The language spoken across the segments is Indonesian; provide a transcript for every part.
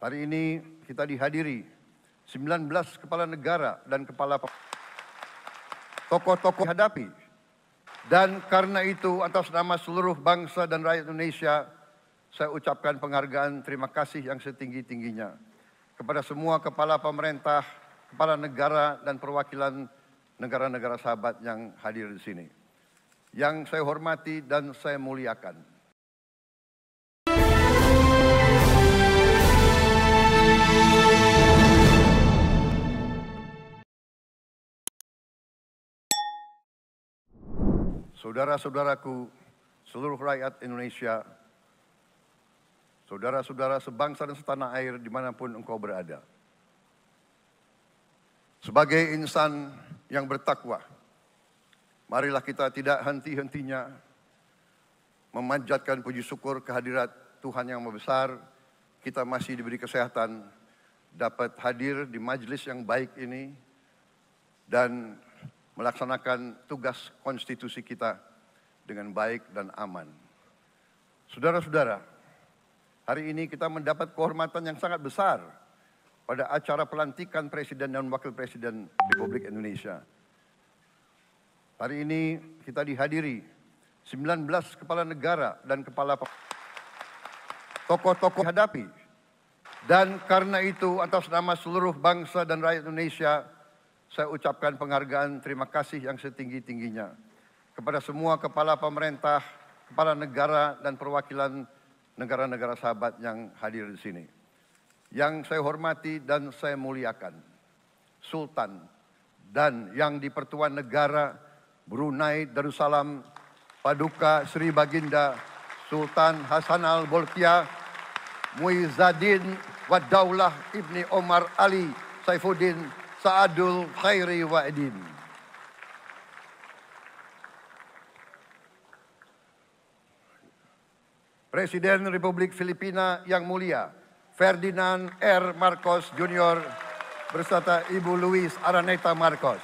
Hari ini kita dihadiri 19 kepala negara dan kepala tokoh-tokoh hadapi. Dan karena itu atas nama seluruh bangsa dan rakyat Indonesia, saya ucapkan penghargaan terima kasih yang setinggi-tingginya kepada semua kepala pemerintah, kepala negara dan perwakilan negara-negara sahabat yang hadir di sini. Yang saya hormati dan saya muliakan. saudara-saudaraku, seluruh rakyat Indonesia, saudara-saudara sebangsa dan setanah air dimanapun engkau berada. Sebagai insan yang bertakwa, marilah kita tidak henti-hentinya memanjatkan puji syukur kehadirat Tuhan yang membesar, kita masih diberi kesehatan, dapat hadir di majelis yang baik ini, dan melaksanakan tugas konstitusi kita dengan baik dan aman. Saudara-saudara, hari ini kita mendapat kehormatan yang sangat besar pada acara pelantikan Presiden dan Wakil Presiden Republik Indonesia. Hari ini kita dihadiri 19 kepala negara dan kepala tokoh-tokoh hadapi. Dan karena itu atas nama seluruh bangsa dan rakyat Indonesia, saya ucapkan penghargaan terima kasih yang setinggi-tingginya kepada semua kepala pemerintah, kepala negara, dan perwakilan negara-negara sahabat yang hadir di sini. Yang saya hormati dan saya muliakan, Sultan dan yang di Pertuan Negara Brunei Darussalam, Paduka Sri Baginda Sultan Hasan Al-Bolkiah, Muizadin Wadaulah Ibni Omar Ali Saifuddin Saadul Khairi Waidin, Presiden Republik Filipina yang mulia, Ferdinand R. Marcos Jr. berserta Ibu Luis Araneta Marcos.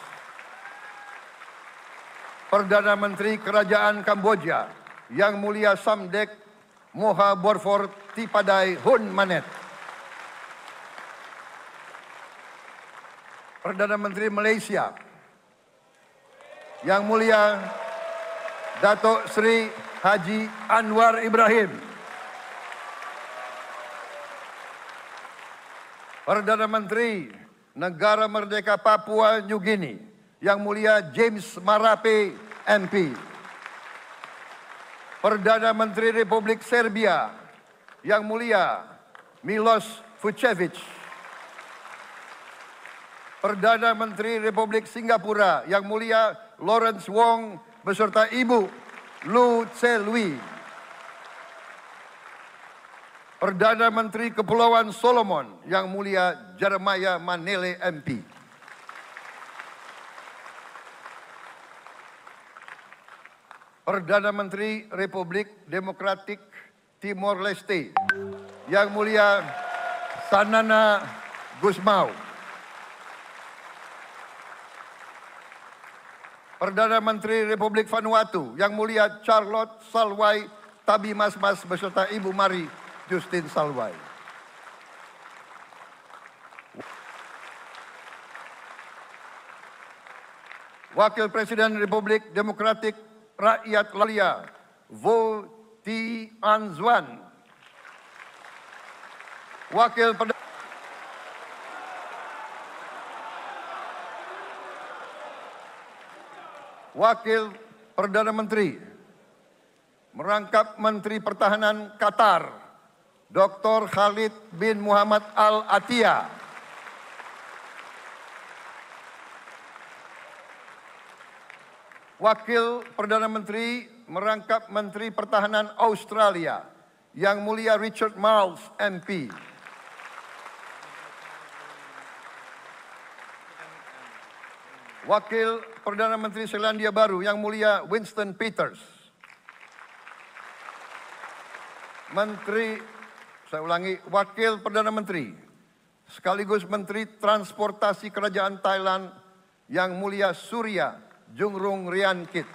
Perdana Menteri Kerajaan Kamboja, Yang Mulia Samdek Moha Borfor Tipadai Hun Manet. Perdana Menteri Malaysia. Yang Mulia Datuk Seri Haji Anwar Ibrahim. Perdana Menteri Negara Merdeka Papua New Guinea. Yang Mulia James Marape MP. Perdana Menteri Republik Serbia. Yang Mulia Milos Vucevic. Perdana Menteri Republik Singapura Yang Mulia Lawrence Wong beserta Ibu Lu Lui. Perdana Menteri Kepulauan Solomon Yang Mulia Jeremiah Manele MP. Perdana Menteri Republik Demokratik Timor Leste Yang Mulia Sanana Gusmao. Perdana Menteri Republik Vanuatu Yang Mulia Charlotte Salwai Tabi Mas Mas beserta Ibu Mari Justin Salwai. Wakil Presiden Republik Demokratik Rakyat Lalia Vo Ti Anzuan. Wakil Perdana Wakil Perdana Menteri, merangkap Menteri Pertahanan Qatar, Dr. Khalid bin Muhammad Al Atia. Wakil Perdana Menteri merangkap Menteri Pertahanan Australia, Yang Mulia Richard Miles MP. Wakil Perdana Menteri Selandia Baru Yang Mulia Winston Peters. Menteri, saya ulangi, Wakil Perdana Menteri sekaligus Menteri Transportasi Kerajaan Thailand Yang Mulia Surya Jungrung Riankit.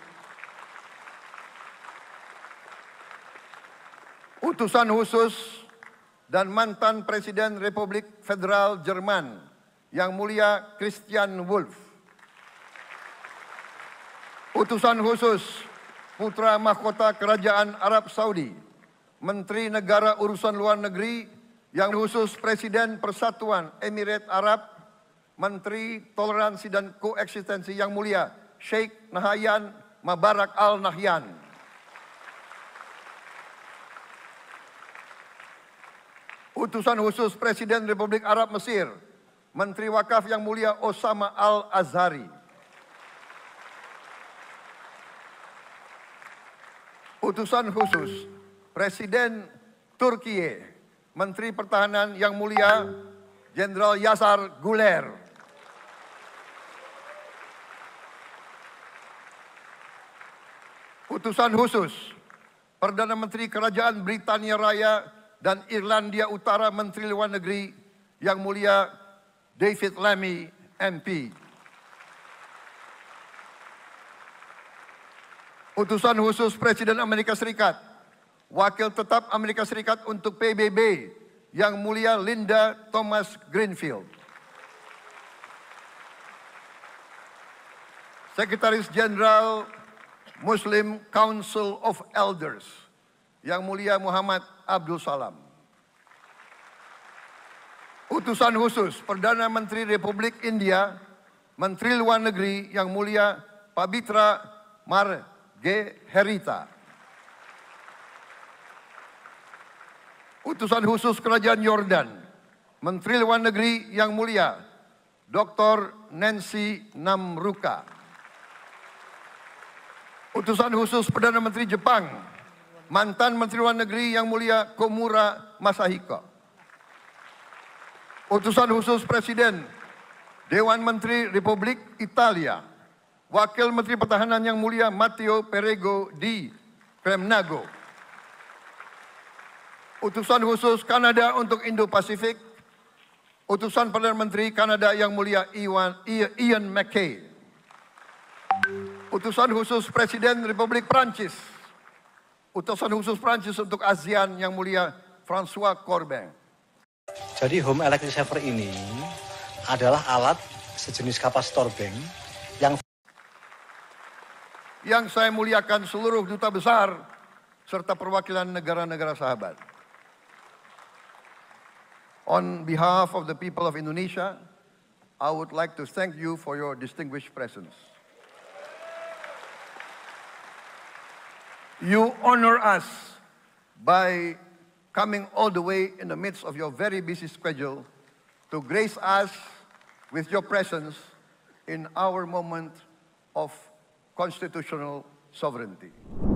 Utusan khusus dan mantan Presiden Republik Federal Jerman Yang Mulia Christian Wolff. Utusan khusus Putra Mahkota Kerajaan Arab Saudi, Menteri Negara Urusan Luar Negeri yang khusus Presiden Persatuan Emirat Arab, Menteri Toleransi dan Koeksistensi yang mulia Sheikh Nahyan Mabarak Al Nahyan. Utusan khusus Presiden Republik Arab Mesir, Menteri Wakaf yang mulia Osama Al Azhari. utusan khusus Presiden Turkiye, Menteri Pertahanan Yang Mulia Jenderal Yasar Guler. Utusan khusus Perdana Menteri Kerajaan Britania Raya dan Irlandia Utara Menteri Luar Negeri Yang Mulia David Lammy MP. utusan khusus Presiden Amerika Serikat, Wakil Tetap Amerika Serikat untuk PBB, Yang Mulia Linda Thomas Greenfield. Sekretaris Jenderal Muslim Council of Elders, Yang Mulia Muhammad Abdul Salam. Utusan khusus Perdana Menteri Republik India, Menteri Luar Negeri Yang Mulia Pabitra Mar G. Herita. Utusan khusus Kerajaan Yordan, Menteri Luar Negeri Yang Mulia, Dr. Nancy Namruka. Utusan khusus Perdana Menteri Jepang, mantan Menteri Luar Negeri Yang Mulia Komura Masahiko. Utusan khusus Presiden Dewan Menteri Republik Italia, Wakil Menteri Pertahanan Yang Mulia Matteo Perego di Kremnago. Utusan khusus Kanada untuk Indo-Pasifik, Utusan Perdana Menteri Kanada Yang Mulia Iwan, Ian McKay. Utusan khusus Presiden Republik Perancis, Utusan khusus Perancis untuk ASEAN Yang Mulia François Corbin. Jadi home electric saver ini adalah alat sejenis kapasitor bank yang saya muliakan seluruh duta besar serta perwakilan negara-negara sahabat. On behalf of the people of Indonesia, I would like to thank you for your distinguished presence. You honor us by coming all the way in the midst of your very busy schedule to grace us with your presence in our moment of constitutional sovereignty.